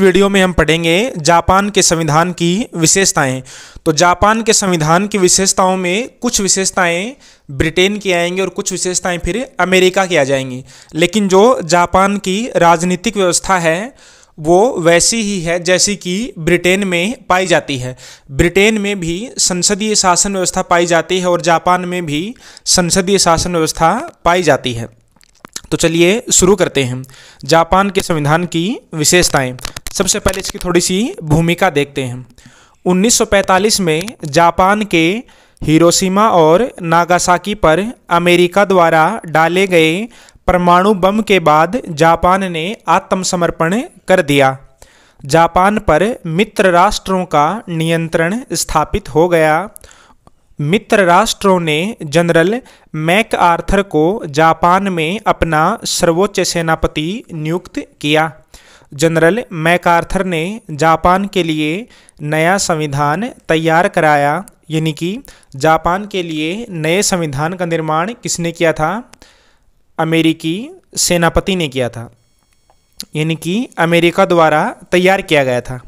video में हम पढ़ेंगे जापान के संविधान की विशेषताएं तो जापान के संविधान की विशेषताओं में कुछ विशेषताएं ब्रिटेन की आएंगी और कुछ विशेषताएं फिर अमेरिका की आ जाएंगी लेकिन जो जापान की राजनीतिक व्यवस्था है वो वैसी ही है जैसी कि ब्रिटेन में पाई जाती है ब्रिटेन में भी संसदीय शासन व्यवस्था पाई जाती है और जापान में भी संसदीय शासन व्यवस्था पाई जाती है तो चलिए शुरू करते हैं जापान के संविधान की विशेषताएं सबसे पहले इसकी थोड़ी सी भूमिका देखते हैं 1945 में जापान के हिरोशिमा और नागासाकी पर अमेरिका द्वारा डाले गए परमाणु बम के बाद जापान ने आत्मसमर्पण कर दिया जापान पर मित्र राष्ट्रों का नियंत्रण स्थापित हो गया मित्र राष्ट्रों ने जनरल मैक आर्थर को जापान में अपना सर्वोच्च सेनापति नियुक्त किया जनरल मैकार्थर ने जापान के लिए नया संविधान तैयार कराया यानी कि जापान के लिए नए संविधान का निर्माण किसने किया था अमेरिकी सेनापति ने किया था यानी कि अमेरिका द्वारा तैयार किया गया था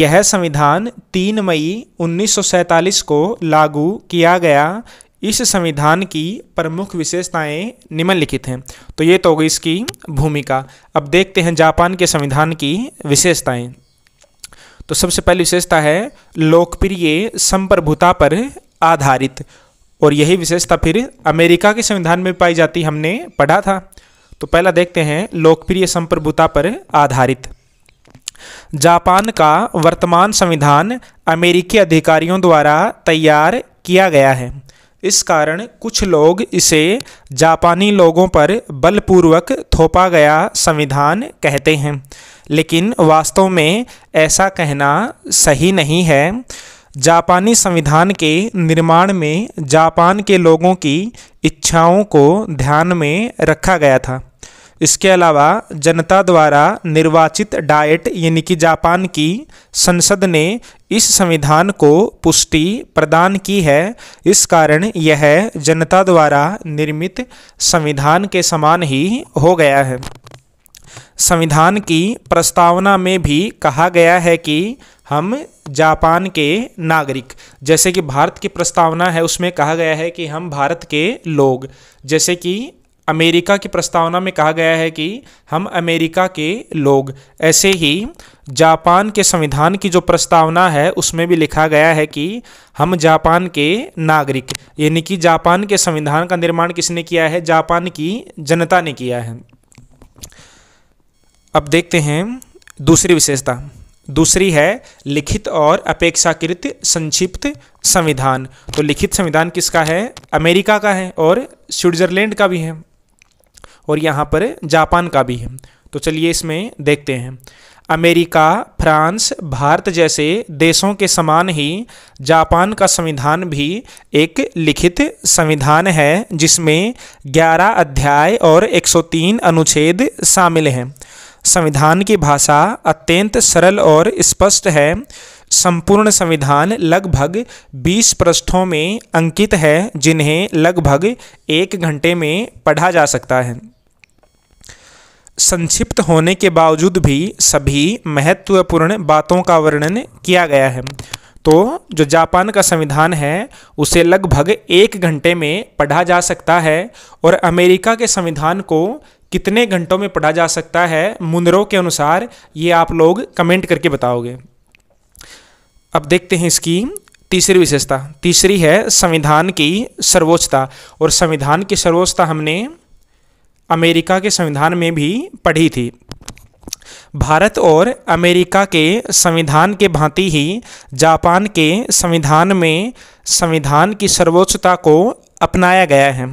यह संविधान 3 मई 1947 को लागू किया गया इस संविधान की प्रमुख विशेषताएं निम्नलिखित हैं तो ये तो होगी इसकी भूमिका अब देखते हैं जापान के संविधान की विशेषताएं तो सबसे पहली विशेषता है लोकप्रिय संप्रभुता पर आधारित और यही विशेषता फिर अमेरिका के संविधान में पाई जाती हमने पढ़ा था तो पहला देखते हैं लोकप्रिय संप्रभुता पर आधारित जापान का वर्तमान संविधान अमेरिकी अधिकारियों द्वारा तैयार किया गया है इस कारण कुछ लोग इसे जापानी लोगों पर बलपूर्वक थोपा गया संविधान कहते हैं लेकिन वास्तव में ऐसा कहना सही नहीं है जापानी संविधान के निर्माण में जापान के लोगों की इच्छाओं को ध्यान में रखा गया था इसके अलावा जनता द्वारा निर्वाचित डाइट यानी कि जापान की संसद ने इस संविधान को पुष्टि प्रदान की है इस कारण यह जनता द्वारा निर्मित संविधान के समान ही हो गया है संविधान की प्रस्तावना में भी कहा गया है कि हम जापान के नागरिक जैसे कि भारत की प्रस्तावना है उसमें कहा गया है कि हम भारत के लोग जैसे कि अमेरिका की प्रस्तावना में कहा गया है कि हम अमेरिका के लोग ऐसे ही जापान के संविधान की जो प्रस्तावना है उसमें भी लिखा गया है कि हम जापान के नागरिक यानी कि जापान के संविधान का निर्माण किसने किया है जापान की जनता ने किया है अब देखते हैं दूसरी विशेषता दूसरी है लिखित और अपेक्षाकृत संक्षिप्त संविधान तो लिखित संविधान किसका है अमेरिका का है और स्विट्जरलैंड का भी है और यहाँ पर जापान का भी है तो चलिए इसमें देखते हैं अमेरिका फ्रांस भारत जैसे देशों के समान ही जापान का संविधान भी एक लिखित संविधान है जिसमें 11 अध्याय और 103 अनुच्छेद शामिल हैं संविधान की भाषा अत्यंत सरल और स्पष्ट है संपूर्ण संविधान लगभग 20 पृष्ठों में अंकित है जिन्हें लगभग एक घंटे में पढ़ा जा सकता है संक्षिप्त होने के बावजूद भी सभी महत्वपूर्ण बातों का वर्णन किया गया है तो जो जापान का संविधान है उसे लगभग एक घंटे में पढ़ा जा सकता है और अमेरिका के संविधान को कितने घंटों में पढ़ा जा सकता है मुंदरों के अनुसार ये आप लोग कमेंट करके बताओगे अब देखते हैं इसकी तीसरी विशेषता तीसरी है संविधान की सर्वोच्चता और संविधान की सर्वोच्चता हमने अमेरिका के संविधान में भी पढ़ी थी भारत और अमेरिका के संविधान के भांति ही जापान के संविधान में संविधान की सर्वोच्चता को अपनाया गया है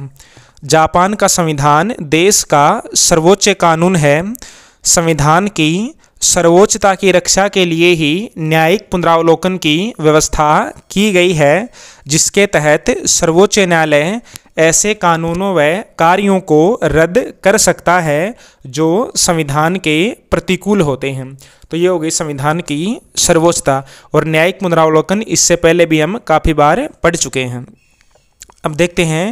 जापान का संविधान देश का सर्वोच्च कानून है संविधान की सर्वोच्चता की रक्षा के लिए ही न्यायिक पुनरावलोकन की व्यवस्था की गई है जिसके तहत सर्वोच्च न्यायालय ऐसे कानूनों व कार्यों को रद्द कर सकता है जो संविधान के प्रतिकूल होते हैं तो ये हो गई संविधान की सर्वोच्चता और न्यायिक पुनरावलोकन इससे पहले भी हम काफ़ी बार पढ़ चुके हैं अब देखते हैं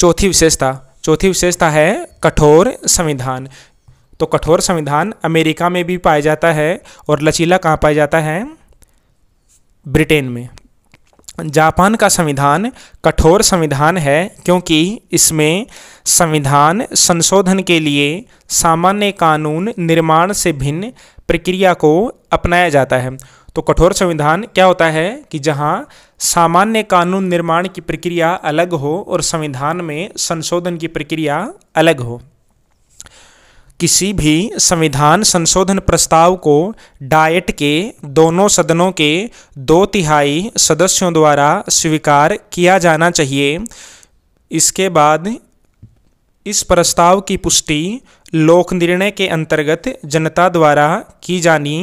चौथी विशेषता चौथी विशेषता है कठोर संविधान तो कठोर संविधान अमेरिका में भी पाया जाता है और लचीला कहाँ पाया जाता है ब्रिटेन में जापान का संविधान कठोर संविधान है क्योंकि इसमें संविधान संशोधन के लिए सामान्य कानून निर्माण से भिन्न प्रक्रिया को अपनाया जाता है तो कठोर संविधान क्या होता है कि जहाँ सामान्य कानून निर्माण की प्रक्रिया अलग हो और संविधान में संशोधन की प्रक्रिया अलग हो किसी भी संविधान संशोधन प्रस्ताव को डायट के दोनों सदनों के दो तिहाई सदस्यों द्वारा स्वीकार किया जाना चाहिए इसके बाद इस प्रस्ताव की पुष्टि लोक निर्णय के अंतर्गत जनता द्वारा की जानी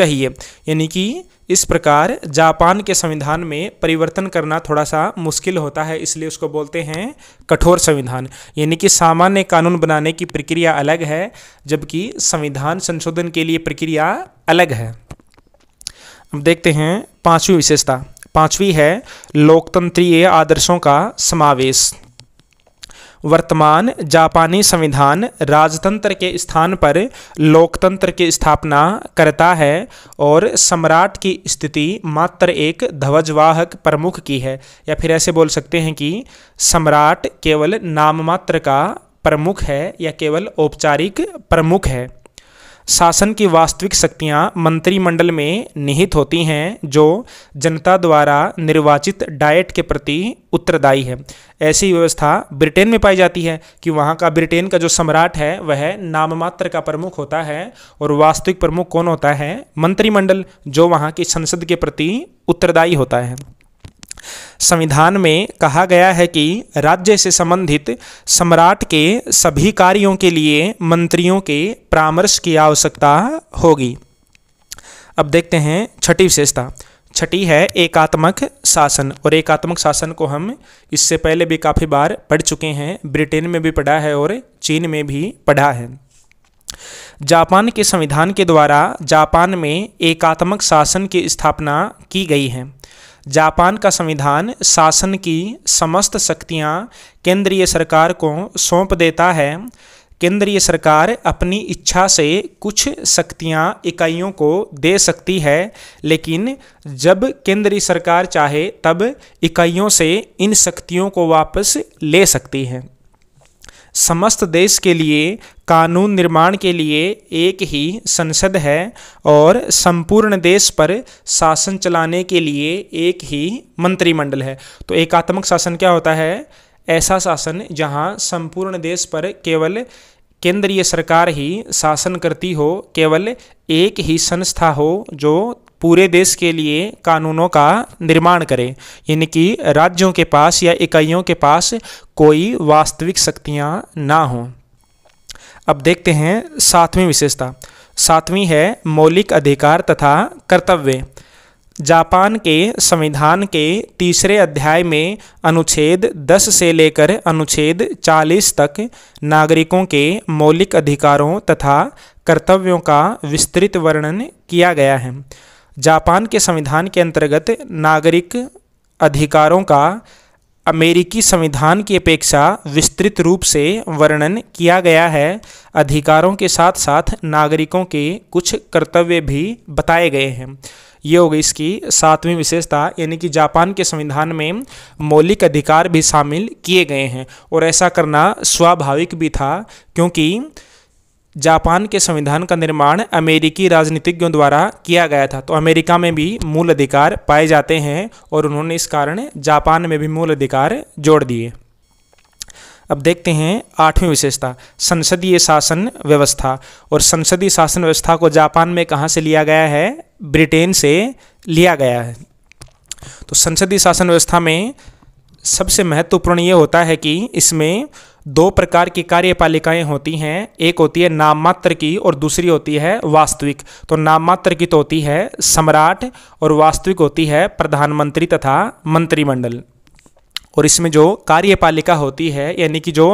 चाहिए यानी कि इस प्रकार जापान के संविधान में परिवर्तन करना थोड़ा सा मुश्किल होता है इसलिए उसको बोलते हैं कठोर संविधान यानी कि सामान्य कानून बनाने की प्रक्रिया अलग है जबकि संविधान संशोधन के लिए प्रक्रिया अलग है अब देखते हैं पांचवी विशेषता पांचवी है लोकतंत्रीय आदर्शों का समावेश वर्तमान जापानी संविधान राजतंत्र के स्थान पर लोकतंत्र की स्थापना करता है और सम्राट की स्थिति मात्र एक ध्वजवाहक प्रमुख की है या फिर ऐसे बोल सकते हैं कि सम्राट केवल नाममात्र का प्रमुख है या केवल औपचारिक प्रमुख है शासन की वास्तविक शक्तियाँ मंत्रिमंडल में निहित होती हैं जो जनता द्वारा निर्वाचित डाइट के प्रति उत्तरदायी है ऐसी व्यवस्था ब्रिटेन में पाई जाती है कि वहाँ का ब्रिटेन का जो सम्राट है वह नाममात्र का प्रमुख होता है और वास्तविक प्रमुख कौन होता है मंत्रिमंडल जो वहाँ की संसद के प्रति उत्तरदायी होता है संविधान में कहा गया है कि राज्य से संबंधित सम्राट के सभी कार्यों के लिए मंत्रियों के परामर्श की आवश्यकता होगी अब देखते हैं छठी विशेषता छठी है एकात्मक शासन और एकात्मक शासन को हम इससे पहले भी काफ़ी बार पढ़ चुके हैं ब्रिटेन में भी पढ़ा है और चीन में भी पढ़ा है जापान के संविधान के द्वारा जापान में एकात्मक शासन की स्थापना की गई है जापान का संविधान शासन की समस्त शक्तियाँ केंद्रीय सरकार को सौंप देता है केंद्रीय सरकार अपनी इच्छा से कुछ शक्तियाँ इकाइयों को दे सकती है लेकिन जब केंद्रीय सरकार चाहे तब इकाइयों से इन शक्तियों को वापस ले सकती है समस्त देश के लिए कानून निर्माण के लिए एक ही संसद है और संपूर्ण देश पर शासन चलाने के लिए एक ही मंत्रिमंडल है तो एकात्मक शासन क्या होता है ऐसा शासन जहाँ संपूर्ण देश पर केवल केंद्रीय सरकार ही शासन करती हो केवल एक ही संस्था हो जो पूरे देश के लिए कानूनों का निर्माण करे यानी कि राज्यों के पास या इकाइयों के पास कोई वास्तविक शक्तियाँ ना हों अब देखते हैं सातवीं विशेषता सातवीं है मौलिक अधिकार तथा कर्तव्य जापान के संविधान के तीसरे अध्याय में अनुच्छेद 10 से लेकर अनुच्छेद 40 तक नागरिकों के मौलिक अधिकारों तथा कर्तव्यों का विस्तृत वर्णन किया गया है जापान के संविधान के अंतर्गत नागरिक अधिकारों का अमेरिकी संविधान की अपेक्षा विस्तृत रूप से वर्णन किया गया है अधिकारों के साथ साथ नागरिकों के कुछ कर्तव्य भी बताए गए हैं ये हो गई इसकी सातवीं विशेषता यानी कि जापान के संविधान में मौलिक अधिकार भी शामिल किए गए हैं और ऐसा करना स्वाभाविक भी था क्योंकि जापान के संविधान का निर्माण अमेरिकी राजनीतिज्ञों द्वारा किया गया था तो अमेरिका में भी मूल अधिकार पाए जाते हैं और उन्होंने इस कारण जापान में भी मूल अधिकार जोड़ दिए अब देखते हैं आठवीं विशेषता संसदीय शासन व्यवस्था और संसदीय शासन व्यवस्था को जापान में कहाँ से लिया गया है ब्रिटेन से लिया गया है तो संसदीय शासन व्यवस्था में सबसे महत्वपूर्ण ये होता है कि इसमें दो प्रकार की कार्यपालिकाएं होती हैं एक होती है नाममात्र की और दूसरी होती है वास्तविक तो नाममात्र की तो होती है सम्राट और वास्तविक होती है प्रधानमंत्री तथा मंत्रिमंडल और इसमें जो कार्यपालिका होती है यानी कि जो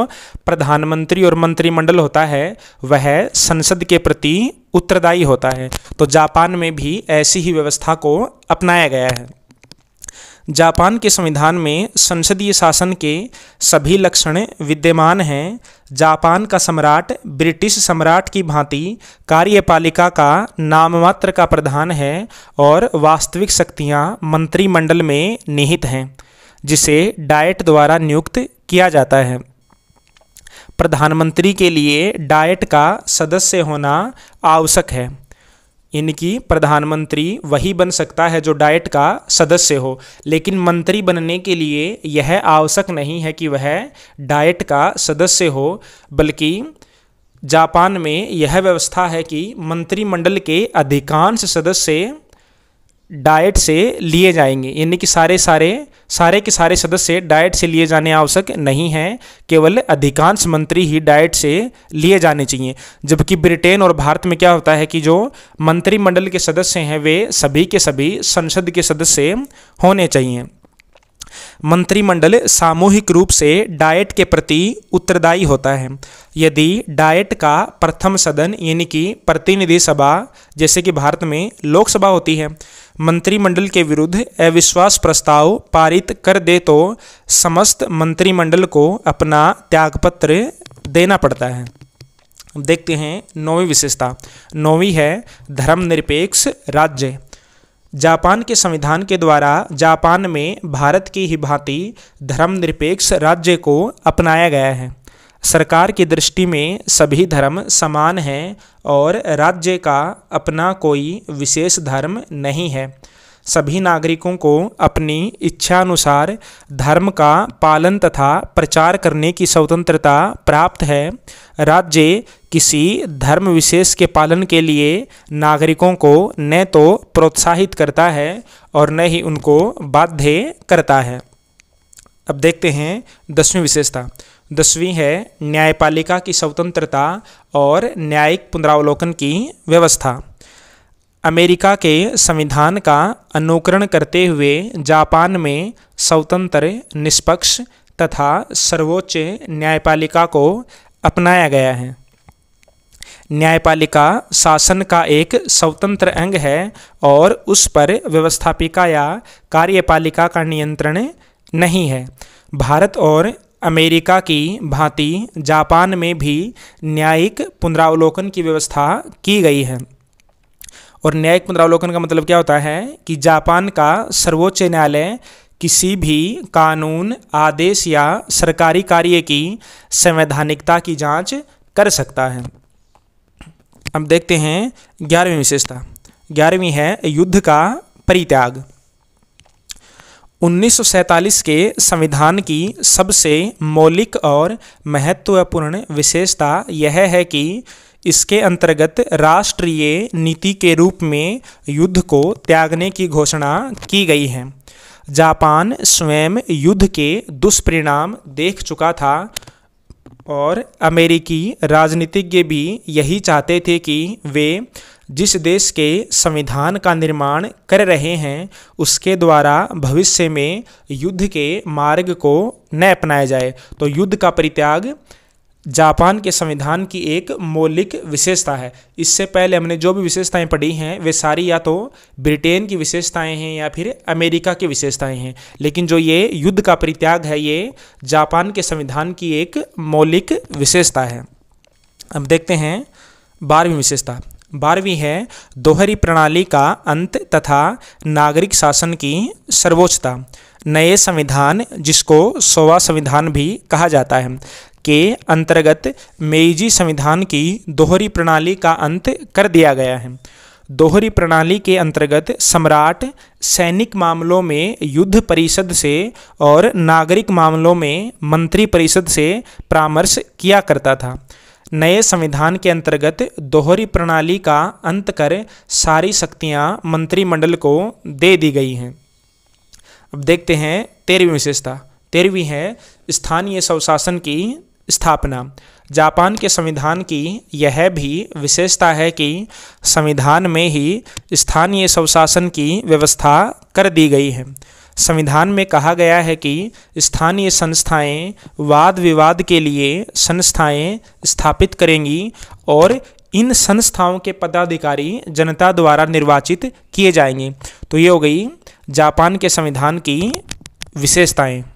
प्रधानमंत्री और मंत्रिमंडल होता है वह संसद के प्रति उत्तरदायी होता है तो जापान में भी ऐसी ही व्यवस्था को अपनाया गया है जापान के संविधान में संसदीय शासन के सभी लक्षण विद्यमान हैं जापान का सम्राट ब्रिटिश सम्राट की भांति कार्यपालिका का नाममात्र का प्रधान है और वास्तविक शक्तियां मंत्रिमंडल में निहित हैं जिसे डाइट द्वारा नियुक्त किया जाता है प्रधानमंत्री के लिए डाइट का सदस्य होना आवश्यक है इनकी प्रधानमंत्री वही बन सकता है जो डाइट का सदस्य हो लेकिन मंत्री बनने के लिए यह आवश्यक नहीं है कि वह डाइट का सदस्य हो बल्कि जापान में यह व्यवस्था है कि मंत्रिमंडल के अधिकांश सदस्य डाइट से लिए जाएंगे यानी कि सारे सारे सारे के सारे सदस्य डाइट से लिए जाने आवश्यक नहीं हैं केवल अधिकांश मंत्री ही डाइट से लिए जाने चाहिए जबकि ब्रिटेन और भारत में क्या होता है कि जो मंत्रिमंडल के सदस्य हैं वे सभी के सभी संसद के सदस्य होने चाहिए मंत्रिमंडल सामूहिक रूप से डाइट के प्रति उत्तरदायी होता है यदि डाइट का प्रथम सदन यानी कि प्रतिनिधि सभा जैसे कि भारत में लोकसभा होती है मंत्रिमंडल के विरुद्ध अविश्वास प्रस्ताव पारित कर दे तो समस्त मंत्रिमंडल को अपना त्यागपत्र देना पड़ता है देखते हैं नौवीं विशेषता नौवीं है धर्मनिरपेक्ष राज्य जापान के संविधान के द्वारा जापान में भारत की ही भांति धर्मनिरपेक्ष राज्य को अपनाया गया है सरकार की दृष्टि में सभी धर्म समान हैं और राज्य का अपना कोई विशेष धर्म नहीं है सभी नागरिकों को अपनी इच्छानुसार धर्म का पालन तथा प्रचार करने की स्वतंत्रता प्राप्त है राज्य किसी धर्म विशेष के पालन के लिए नागरिकों को न तो प्रोत्साहित करता है और न ही उनको बाध्य करता है अब देखते हैं दसवीं विशेषता दसवीं है न्यायपालिका की स्वतंत्रता और न्यायिक पुनरावलोकन की व्यवस्था अमेरिका के संविधान का अनुकरण करते हुए जापान में स्वतंत्र निष्पक्ष तथा सर्वोच्च न्यायपालिका को अपनाया गया है न्यायपालिका शासन का एक स्वतंत्र अंग है और उस पर व्यवस्थापिका या कार्यपालिका का नियंत्रण नहीं है भारत और अमेरिका की भांति जापान में भी न्यायिक पुनरावलोकन की व्यवस्था की गई है और न्यायिक पुनरावलोकन का मतलब क्या होता है कि जापान का सर्वोच्च न्यायालय किसी भी कानून आदेश या सरकारी कार्य की संवैधानिकता की जांच कर सकता है अब देखते हैं ग्यारहवीं विशेषता ग्यारहवीं है युद्ध का परित्याग 1947 के संविधान की सबसे मौलिक और महत्वपूर्ण विशेषता यह है कि इसके अंतर्गत राष्ट्रीय नीति के रूप में युद्ध को त्यागने की घोषणा की गई है जापान स्वयं युद्ध के दुष्परिणाम देख चुका था और अमेरिकी राजनीतिज्ञ भी यही चाहते थे कि वे जिस देश के संविधान का निर्माण कर रहे हैं उसके द्वारा भविष्य में युद्ध के मार्ग को न अपनाया जाए तो युद्ध का परित्याग जापान के संविधान की एक मौलिक विशेषता है इससे पहले हमने जो भी विशेषताएं पढ़ी हैं वे सारी या तो ब्रिटेन की विशेषताएं हैं या फिर अमेरिका की विशेषताएं हैं लेकिन जो ये युद्ध का परित्याग है ये जापान के संविधान की एक मौलिक विशेषता है अब देखते हैं बारहवीं विशेषता बारहवीं है दोहरी प्रणाली का अंत तथा नागरिक शासन की सर्वोच्चता नए संविधान जिसको सोवा संविधान भी कहा जाता है के अंतर्गत मेईजी संविधान की दोहरी प्रणाली का अंत कर दिया गया है दोहरी प्रणाली के अंतर्गत सम्राट सैनिक मामलों में युद्ध परिषद से और नागरिक मामलों में मंत्री परिषद से परामर्श किया करता था नए संविधान के अंतर्गत दोहरी प्रणाली का अंत कर सारी शक्तियां मंत्रिमंडल को दे दी गई हैं अब देखते हैं तेरहवीं विशेषता तेरहवीं है स्थानीय स्वशासन की स्थापना जापान के संविधान की यह भी विशेषता है कि संविधान में ही स्थानीय स्वशासन की व्यवस्था कर दी गई है संविधान में कहा गया है कि स्थानीय संस्थाएं वाद विवाद के लिए संस्थाएं स्थापित करेंगी और इन संस्थाओं के पदाधिकारी जनता द्वारा निर्वाचित किए जाएंगे तो ये हो गई जापान के संविधान की विशेषताएं